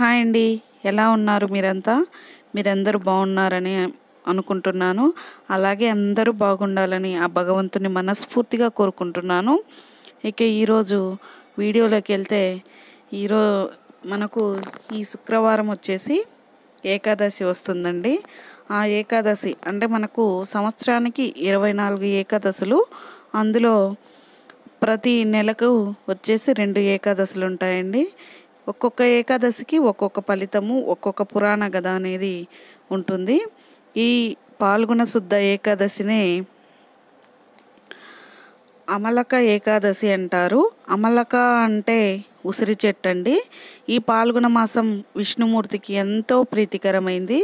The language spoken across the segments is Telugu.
హాయ్ అండి ఎలా ఉన్నారు మీరంతా మీరందరూ బాగున్నారని అనుకుంటున్నాను అలాగే అందరూ బాగుండాలని ఆ భగవంతుని మనస్ఫూర్తిగా కోరుకుంటున్నాను ఇక ఈరోజు వీడియోలోకి వెళ్తే ఈరో మనకు ఈ శుక్రవారం వచ్చేసి ఏకాదశి వస్తుందండి ఆ ఏకాదశి అంటే మనకు సంవత్సరానికి ఇరవై నాలుగు ఏకాదశులు అందులో ప్రతి నెలకు వచ్చేసి రెండు ఏకాదశులు ఉంటాయండి ఒక్కొక్క ఏకాదశికి ఒక్కొక్క ఫలితము ఒక్కొక్క పురాణ కథ అనేది ఉంటుంది ఈ పాల్గొన శుద్ధ ఏకాదశినే అమలక ఏకాదశి అంటారు అమలక అంటే ఉసిరి చెట్టు అండి ఈ పాల్గొన మాసం విష్ణుమూర్తికి ఎంతో ప్రీతికరమైంది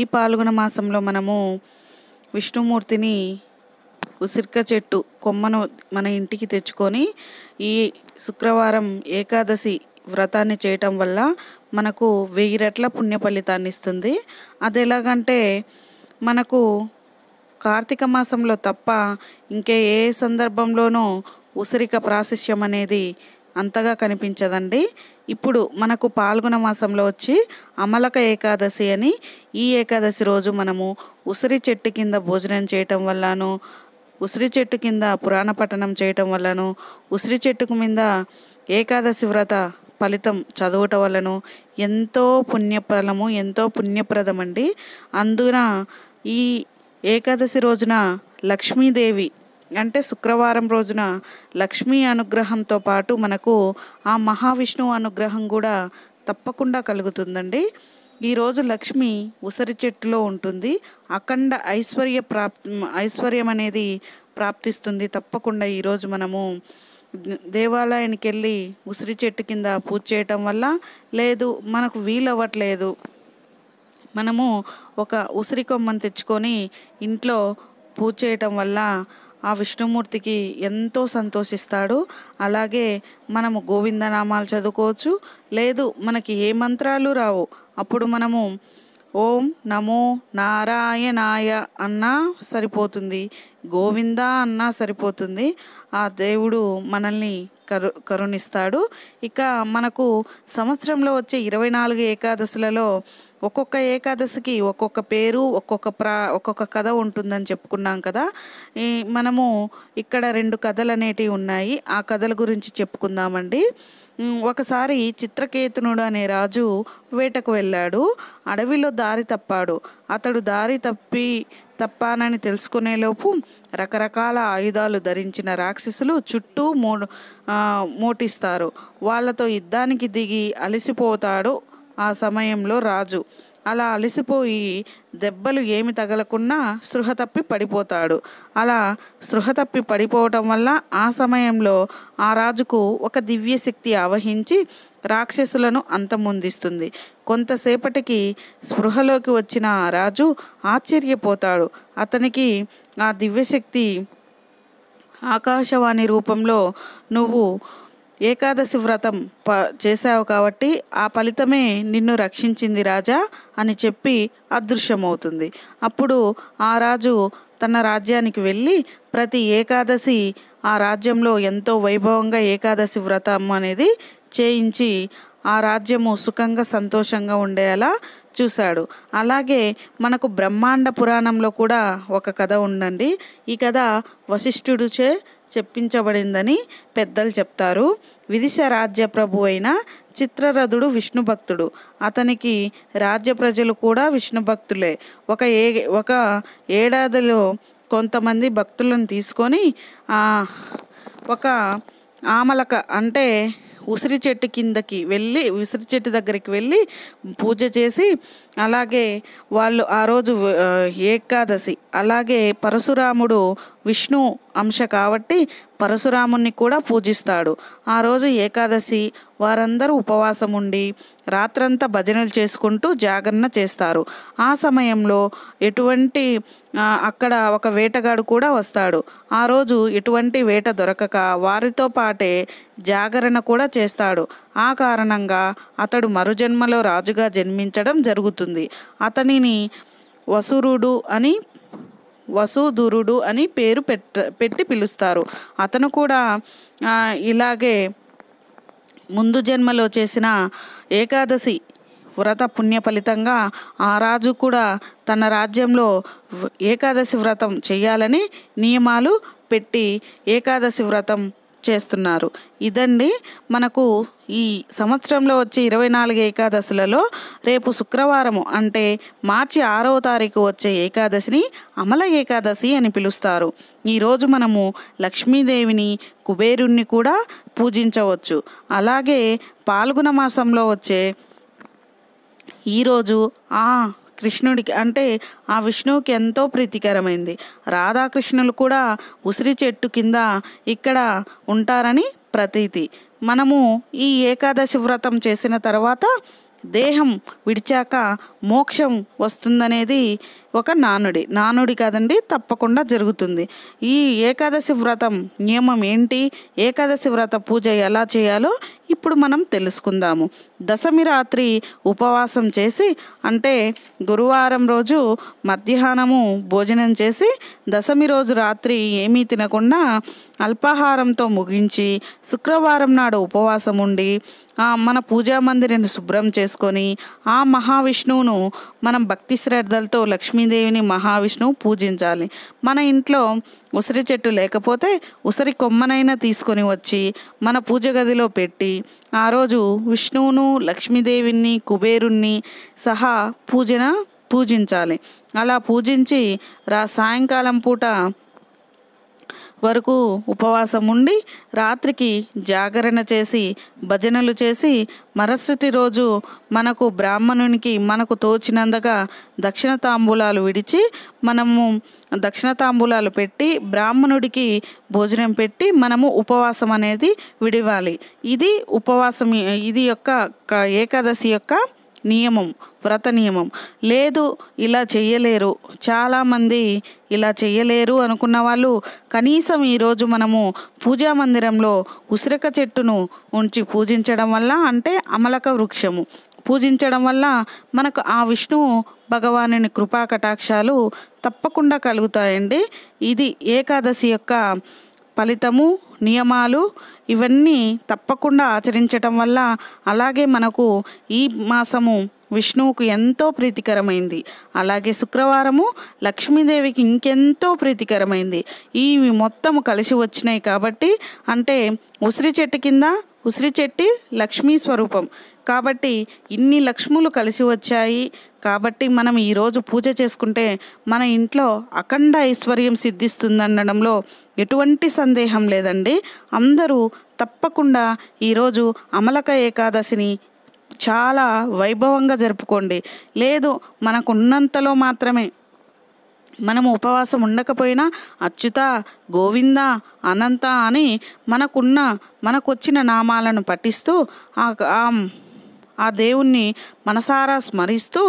ఈ పాల్గొన మాసంలో మనము విష్ణుమూర్తిని ఉసిరిక చెట్టు కొమ్మను మన ఇంటికి తెచ్చుకొని ఈ శుక్రవారం ఏకాదశి వ్రతాన్ని చేయటం వల్ల మనకు వెయ్యి రెట్ల పుణ్య ఫలితాన్ని ఇస్తుంది అది ఎలాగంటే మనకు కార్తీక మాసంలో తప్ప ఇంకే ఏ సందర్భంలోనూ ఉసిరిక ప్రాశిష్యం అనేది అంతగా కనిపించదండి ఇప్పుడు మనకు పాల్గొన మాసంలో వచ్చి అమలక ఏకాదశి అని ఈ ఏకాదశి రోజు మనము ఉసిరి చెట్టు కింద భోజనం చేయటం వల్లనూ ఉసిరి చెట్టు కింద పురాణ పఠనం చేయటం వల్లనూ ఉసిరి చెట్టుకు మీద ఏకాదశి వ్రత ఫలితం చదువుట వలన ఎంతో పుణ్యఫలము ఎంతో పుణ్యప్రదం అండి అందున ఈ ఏకాదశి రోజున లక్ష్మీదేవి అంటే శుక్రవారం రోజున లక్ష్మీ అనుగ్రహంతో పాటు మనకు ఆ మహావిష్ణువు అనుగ్రహం కూడా తప్పకుండా కలుగుతుందండి ఈరోజు లక్ష్మి ఉసరి చెట్టులో ఉంటుంది అఖండ ఐశ్వర్య ప్రాప్ ఐశ్వర్యం అనేది ప్రాప్తిస్తుంది తప్పకుండా ఈరోజు మనము దేవాలయానికి వెళ్ళి ఉసిరి చెట్టు కింద పూజ చేయటం వల్ల లేదు మనకు వీలవ్వట్లేదు మనము ఒక ఉసిరి కొమ్మను తెచ్చుకొని ఇంట్లో పూజ చేయటం వల్ల ఆ విష్ణుమూర్తికి ఎంతో సంతోషిస్తాడు అలాగే మనము గోవిందనామాలు చదువుకోవచ్చు లేదు మనకి ఏ మంత్రాలు రావు అప్పుడు మనము ఓం నమో నారాయణాయ అన్నా సరిపోతుంది గోవింద అన్నా సరిపోతుంది ఆ దేవుడు మనల్ని కరు కరుణిస్తాడు ఇక మనకు సంవత్సరంలో వచ్చే ఇరవై నాలుగు ఏకాదశులలో ఒక్కొక్క ఏకాదశికి ఒక్కొక్క పేరు ఒక్కొక్క ప్రా ఒక్కొక్క కథ ఉంటుందని చెప్పుకున్నాం కదా మనము ఇక్కడ రెండు కథలు అనేటివి ఉన్నాయి ఆ కథల గురించి చెప్పుకుందామండి ఒకసారి చిత్రకేతునుడు అనే రాజు వేటకు వెళ్ళాడు అడవిలో దారి తప్పాడు అతడు దారి తప్పి తప్పానని తెలుసుకునేలోపు రకరకాల ఆయుధాలు ధరించిన రాక్షసులు చుట్టూ మో మోటిస్తారు వాళ్ళతో యుద్ధానికి దిగి అలసిపోతాడు ఆ సమయంలో రాజు అలా అలసిపోయి దెబ్బలు ఏమి తగలకున్నా సృహ తప్పి పడిపోతాడు అలా సృహ తప్పి పడిపోవటం వల్ల ఆ సమయంలో ఆ రాజుకు ఒక దివ్య శక్తి ఆవహించి రాక్షసులను అంతమొందిస్తుంది కొంతసేపటికి స్పృహలోకి వచ్చిన ఆ రాజు ఆశ్చర్యపోతాడు అతనికి ఆ దివ్యశక్తి ఆకాశవాణి రూపంలో నువ్వు ఏకాదశి వ్రతం ప చేశావు కాబట్టి ఆ ఫలితమే నిన్ను రక్షించింది రాజా అని చెప్పి అదృశ్యమవుతుంది అప్పుడు ఆ రాజు తన రాజ్యానికి వెళ్ళి ప్రతి ఏకాదశి ఆ రాజ్యంలో ఎంతో వైభవంగా ఏకాదశి వ్రతం అనేది చేయించి ఆ రాజ్యము సుఖంగా సంతోషంగా ఉండేలా చూశాడు అలాగే మనకు బ్రహ్మాండ పురాణంలో కూడా ఒక కథ ఉండండి ఈ కథ చే చెప్పించబడిందని పెద్దలు చెప్తారు విదిశ రాజ్య ప్రభు అయిన చిత్రరథుడు విష్ణుభక్తుడు అతనికి రాజ్య ప్రజలు కూడా విష్ణు భక్తులే ఒక ఏ ఒక ఏడాదిలో కొంతమంది భక్తులను తీసుకొని ఒక ఆమలక అంటే ఉసిరి చెట్టు కిందకి వెళ్ళి ఉసిరి చెట్టు దగ్గరికి వెళ్ళి పూజ చేసి అలాగే వాళ్ళు ఆ రోజు ఏకాదశి అలాగే పరశురాముడు విష్ణు అంశ కాబట్టి పరశురాముణ్ణి కూడా పూజిస్తాడు ఆ రోజు ఏకాదశి వారందరూ ఉపవాసం ఉండి రాత్రంతా భజనలు చేసుకుంటూ జాగరణ చేస్తారు ఆ సమయంలో ఎటువంటి అక్కడ ఒక వేటగాడు కూడా వస్తాడు ఆ రోజు ఎటువంటి వేట దొరకక వారితో పాటే జాగరణ కూడా చేస్తాడు ఆ కారణంగా అతడు మరుజన్మలో రాజుగా జన్మించడం జరుగుతుంది అతనిని వసురుడు అని వసుధురుడు అని పేరు పెట్ట పెట్టి పిలుస్తారు అతను కూడా ఇలాగే ముందు జన్మలో చేసిన ఏకాదశి వ్రత పుణ్య ఫలితంగా ఆ రాజు కూడా తన రాజ్యంలో ఏకాదశి వ్రతం చేయాలని నియమాలు పెట్టి ఏకాదశి వ్రతం చేస్తున్నారు ఇదండి మనకు ఈ సంవత్సరంలో వచ్చే ఇరవై నాలుగు ఏకాదశులలో రేపు శుక్రవారము అంటే మార్చి ఆరవ తారీఖు వచ్చే ఏకాదశిని అమల ఏకాదశి అని పిలుస్తారు ఈరోజు మనము లక్ష్మీదేవిని కుబేరుణ్ణి కూడా పూజించవచ్చు అలాగే పాల్గొన మాసంలో వచ్చే ఈరోజు ఆ కృష్ణుడికి అంటే ఆ విష్ణువుకి ఎంతో ప్రీతికరమైంది రాధాకృష్ణులు కూడా ఉసిరి చెట్టు కింద ఇక్కడ ఉంటారని ప్రతీతి మనము ఈ ఏకాదశి వ్రతం చేసిన తర్వాత దేహం విడిచాక మోక్షం వస్తుందనేది ఒక నానుడి నానుడి కాదండి తప్పకుండా జరుగుతుంది ఈ ఏకాదశి వ్రతం నియమం ఏంటి ఏకాదశి వ్రత పూజ ఎలా చేయాలో ఇప్పుడు మనం తెలుసుకుందాము దశమి రాత్రి ఉపవాసం చేసి అంటే గురువారం రోజు మధ్యాహ్నము భోజనం చేసి దశమి రోజు రాత్రి ఏమీ తినకుండా అల్పాహారంతో ముగించి శుక్రవారం నాడు ఉపవాసం ఉండి మన పూజా మందిరిని శుభ్రం చేసుకొని ఆ మహావిష్ణువును మనం భక్తి శ్రద్ధలతో లక్ష్మీ లక్ష్మీదేవిని మహావిష్ణువు పూజించాలి మన ఇంట్లో ఉసిరి చెట్టు లేకపోతే ఉసిరి కొమ్మనైనా తీసుకొని వచ్చి మన పూజ గదిలో పెట్టి ఆ రోజు విష్ణువును లక్ష్మీదేవిని కుబేరుణ్ణి సహా పూజన పూజించాలి అలా పూజించి రా సాయంకాలం పూట వరకు ఉపవాసం ఉండి రాత్రికి జాగరణ చేసి భజనలు చేసి మరుసటి రోజు మనకు బ్రాహ్మణునికి మనకు తోచినందుగా దక్షిణ తాంబూలాలు విడిచి మనము దక్షిణ తాంబూలాలు పెట్టి బ్రాహ్మణుడికి భోజనం పెట్టి మనము ఉపవాసం అనేది విడివాలి ఇది ఉపవాసం ఇది యొక్క ఏకాదశి యొక్క నియమం వ్రత నియమం లేదు ఇలా చేయలేరు చాలామంది ఇలా చేయలేరు అనుకున్న వాళ్ళు కనీసం ఈరోజు మనము పూజా మందిరంలో ఉసిరిక చెట్టును ఉంచి పూజించడం వల్ల అంటే అమలక వృక్షము పూజించడం వల్ల మనకు ఆ విష్ణు భగవానుని కృపా కటాక్షాలు తప్పకుండా కలుగుతాయండి ఇది ఏకాదశి యొక్క ఫలితము నియమాలు ఇవన్నీ తప్పకుండా ఆచరించటం వల్ల అలాగే మనకు ఈ మాసము విష్ణువుకు ఎంతో ప్రీతికరమైంది అలాగే శుక్రవారము లక్ష్మీదేవికి ఇంకెంతో ప్రీతికరమైంది ఇవి మొత్తము కలిసి వచ్చినాయి కాబట్టి అంటే ఉసిరి చెట్టు కింద ఉసిరి చెట్టి లక్ష్మీ స్వరూపం కాబట్టి ఇన్ని లక్ష్ములు కలిసి వచ్చాయి కాబట్టి మనం ఈరోజు పూజ చేసుకుంటే మన ఇంట్లో అఖండ ఐశ్వర్యం సిద్ధిస్తుందనడంలో ఎటువంటి సందేహం లేదండి అందరూ తప్పకుండా ఈరోజు అమలక ఏకాదశిని చాలా వైభవంగా జరుపుకోండి లేదు మనకున్నంతలో మాత్రమే మనం ఉపవాసం ఉండకపోయినా అచ్యుత గోవింద అనంత అని మనకున్న మనకొచ్చిన నామాలను పఠిస్తూ ఆ ఆ దేవుణ్ణి మనసారా స్మరిస్తూ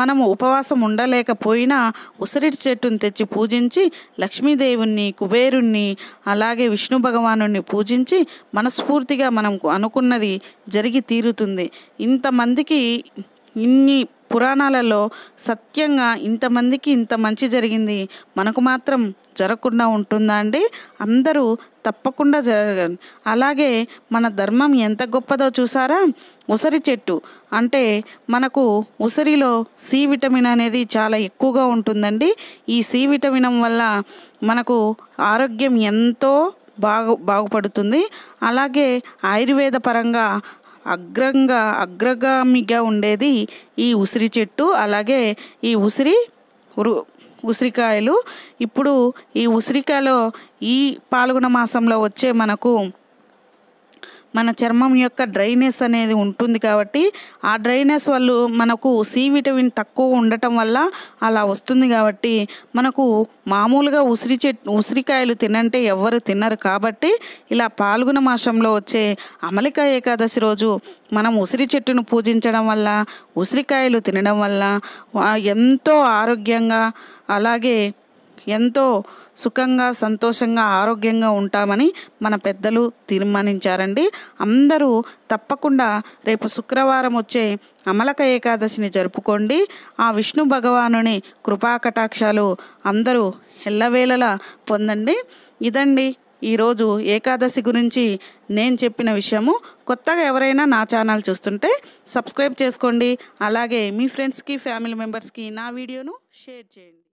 మనము ఉపవాసం ఉండలేకపోయినా ఉసిరి చెట్టును తెచ్చి పూజించి లక్ష్మీదేవుణ్ణి కుబేరుణ్ణి అలాగే విష్ణు భగవానుణ్ణి పూజించి మనస్ఫూర్తిగా మనం అనుకున్నది జరిగి తీరుతుంది ఇంతమందికి ఇన్ని పురాణాలలో సత్యంగా ఇంతమందికి ఇంత మంచి జరిగింది మనకు మాత్రం జరగకుండా ఉంటుందా అండి అందరూ తప్పకుండా జరగాలి అలాగే మన ధర్మం ఎంత గొప్పదో చూసారా ఉసిరి చెట్టు అంటే మనకు ఉసిరిలో సి విటమిన్ అనేది చాలా ఎక్కువగా ఉంటుందండి ఈ సి విటమిన్ వల్ల మనకు ఆరోగ్యం ఎంతో బాగు బాగుపడుతుంది అలాగే ఆయుర్వేద పరంగా అగ్రంగా అగ్రగామిగా ఉండేది ఈ ఉసిరి చెట్టు అలాగే ఈ ఉసిరి ఉసిరికాయలు ఇప్పుడు ఈ ఉసిరికాయలో ఈ పాల్గొన మాసంలో వచ్చే మనకు మన చర్మం యొక్క డ్రైనెస్ అనేది ఉంటుంది కాబట్టి ఆ డ్రైనెస్ వల్ల మనకు సి విటమిన్ తక్కువ ఉండటం వల్ల అలా వస్తుంది కాబట్టి మనకు మామూలుగా ఉసిరి చెట్టు ఉసిరికాయలు తినంటే ఎవ్వరు తినరు కాబట్టి ఇలా పాల్గొన మాసంలో వచ్చే అమలికాయ ఏకాదశి రోజు మనం ఉసిరి చెట్టును పూజించడం వల్ల ఉసిరికాయలు తినడం వల్ల ఎంతో ఆరోగ్యంగా అలాగే ఎంతో సుఖంగా సంతోషంగా ఆరోగ్యంగా ఉంటామని మన పెద్దలు తీర్మానించారండి అందరూ తప్పకుండా రేపు శుక్రవారం వచ్చే అమలక ఏకాదశిని జరుపుకోండి ఆ విష్ణు భగవానుని కృపాకటాక్షాలు అందరూ ఎల్లవేళలా పొందండి ఇదండి ఈరోజు ఏకాదశి గురించి నేను చెప్పిన విషయము కొత్తగా ఎవరైనా నా ఛానల్ చూస్తుంటే సబ్స్క్రైబ్ చేసుకోండి అలాగే మీ ఫ్రెండ్స్కి ఫ్యామిలీ మెంబర్స్కి నా వీడియోను షేర్ చేయండి